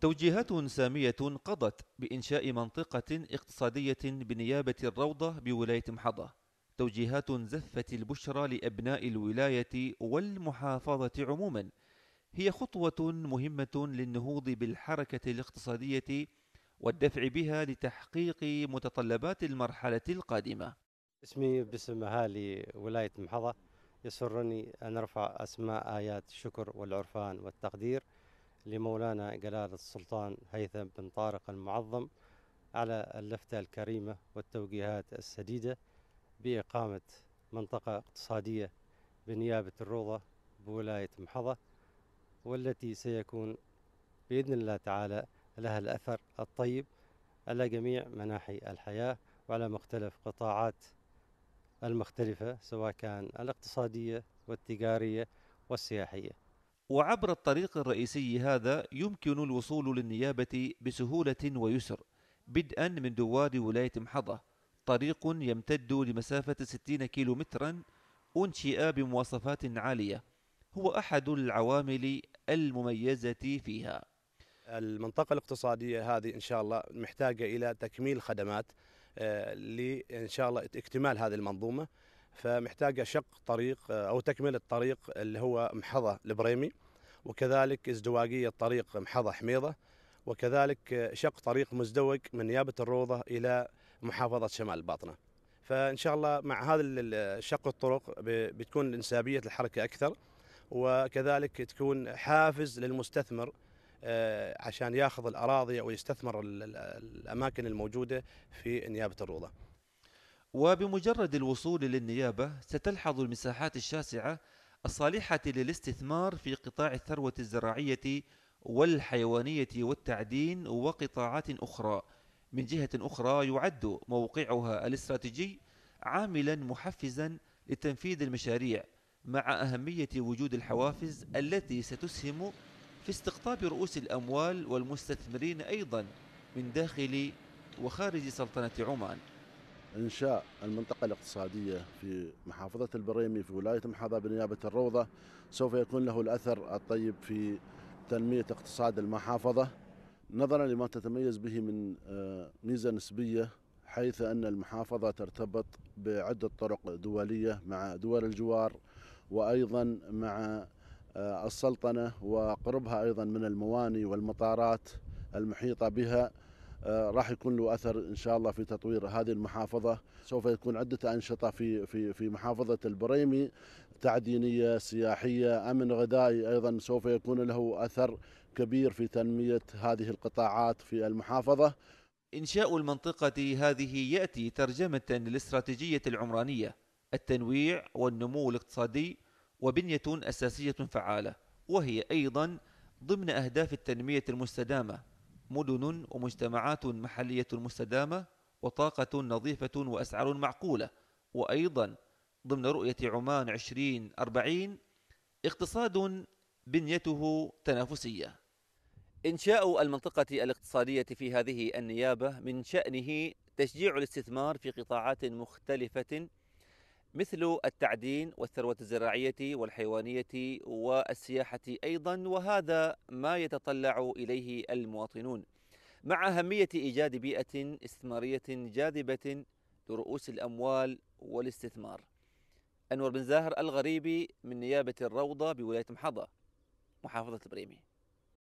توجيهات سامية قضت بإنشاء منطقة اقتصادية بنيابة الروضة بولاية محضة توجيهات زفت البشرى لأبناء الولاية والمحافظة عموما هي خطوة مهمة للنهوض بالحركة الاقتصادية والدفع بها لتحقيق متطلبات المرحلة القادمة اسمي باسم أهالي ولاية محضة يسرني أن أرفع أسماء آيات الشكر والعرفان والتقدير لمولانا جلالة السلطان هيثم بن طارق المعظم على اللفتة الكريمة والتوجيهات السديدة بإقامة منطقة اقتصادية بنيابة الروضة بولاية محضة والتي سيكون بإذن الله تعالى لها الأثر الطيب على جميع مناحي الحياة وعلى مختلف قطاعات المختلفة سواء كان الاقتصادية والتجارية والسياحية وعبر الطريق الرئيسي هذا يمكن الوصول للنيابة بسهولة ويسر بدءا من دوار ولاية محضة طريق يمتد لمسافة 60 كيلو مترا أنشئ بمواصفات عالية هو أحد العوامل المميزة فيها المنطقة الاقتصادية هذه إن شاء الله محتاجة إلى تكميل خدمات آه، لإن شاء الله اكتمال هذه المنظومة فمحتاجه شق طريق آه، او تكمله طريق اللي هو محضه البريمي وكذلك ازدواجيه طريق محضه حميضه وكذلك آه، شق طريق مزدوج من نيابه الروضه الى محافظه شمال الباطنه. فان شاء الله مع هذا شق الطرق بتكون انسابيه الحركه اكثر وكذلك تكون حافز للمستثمر آه، عشان ياخذ الاراضي او يستثمر الاماكن الموجوده في نيابه الروضه. وبمجرد الوصول للنيابة ستلحظ المساحات الشاسعة الصالحة للاستثمار في قطاع الثروة الزراعية والحيوانية والتعدين وقطاعات أخرى من جهة أخرى يعد موقعها الاستراتيجي عاملا محفزا لتنفيذ المشاريع مع أهمية وجود الحوافز التي ستسهم في استقطاب رؤوس الأموال والمستثمرين أيضا من داخل وخارج سلطنة عمان إنشاء المنطقة الاقتصادية في محافظة البريمي في ولاية محاضة بنيابة الروضة سوف يكون له الأثر الطيب في تنمية اقتصاد المحافظة نظرا لما تتميز به من آه، ميزة نسبية حيث أن المحافظة ترتبط بعدة طرق دولية مع دول الجوار وأيضا مع آه، السلطنة وقربها أيضا من المواني والمطارات المحيطة بها آه، راح يكون له اثر ان شاء الله في تطوير هذه المحافظه سوف يكون عده انشطه في في في محافظه البريمي تعدينيه سياحيه امن غذائي ايضا سوف يكون له اثر كبير في تنميه هذه القطاعات في المحافظه انشاء المنطقه هذه ياتي ترجمه للاستراتيجيه العمرانيه التنويع والنمو الاقتصادي وبنيه اساسيه فعاله وهي ايضا ضمن اهداف التنميه المستدامه مدن ومجتمعات محلية مستدامة وطاقة نظيفة وأسعار معقولة وأيضا ضمن رؤية عمان 2040 اقتصاد بنيته تنافسية إنشاء المنطقة الاقتصادية في هذه النيابة من شأنه تشجيع الاستثمار في قطاعات مختلفة مثل التعدين والثروة الزراعية والحيوانية والسياحة أيضا وهذا ما يتطلع إليه المواطنون مع أهمية إيجاد بيئة استثمارية جاذبة لرؤوس الأموال والاستثمار أنور بن زاهر الغريبي من نيابة الروضة بولاية محضة محافظة البريمي